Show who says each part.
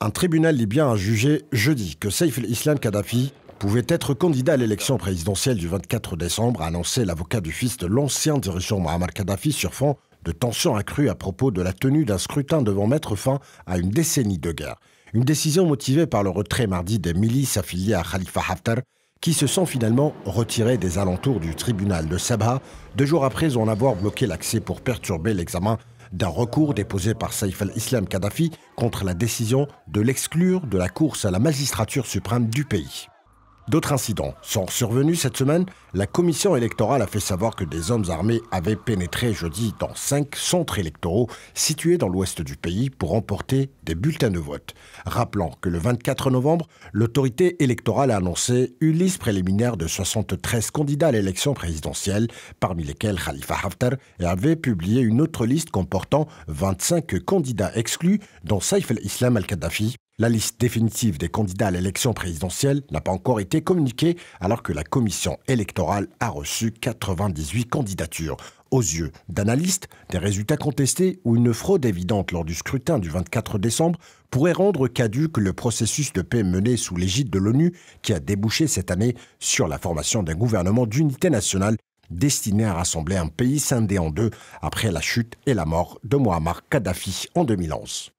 Speaker 1: Un tribunal libyen a jugé jeudi que Saif al islam Kadhafi pouvait être candidat à l'élection présidentielle du 24 décembre, a annoncé l'avocat du fils de l'ancien dirigeant Mohamed Kadhafi sur fond de tensions accrues à propos de la tenue d'un scrutin devant mettre fin à une décennie de guerre. Une décision motivée par le retrait mardi des milices affiliées à Khalifa Haftar, qui se sont finalement retirées des alentours du tribunal de Sabha, deux jours après en avoir bloqué l'accès pour perturber l'examen d'un recours déposé par Saif al-Islam Kadhafi contre la décision de l'exclure de la course à la magistrature suprême du pays. D'autres incidents sont survenus cette semaine. La commission électorale a fait savoir que des hommes armés avaient pénétré jeudi dans cinq centres électoraux situés dans l'ouest du pays pour emporter des bulletins de vote. Rappelant que le 24 novembre, l'autorité électorale a annoncé une liste préliminaire de 73 candidats à l'élection présidentielle, parmi lesquels Khalifa Haftar, et avait publié une autre liste comportant 25 candidats exclus, dont Saif al-Islam al-Kadhafi, la liste définitive des candidats à l'élection présidentielle n'a pas encore été communiquée alors que la commission électorale a reçu 98 candidatures. Aux yeux d'analystes, des résultats contestés ou une fraude évidente lors du scrutin du 24 décembre pourraient rendre caduque le processus de paix mené sous l'égide de l'ONU qui a débouché cette année sur la formation d'un gouvernement d'unité nationale destiné à rassembler un pays scindé en deux après la chute et la mort de Mohamed Kadhafi en 2011.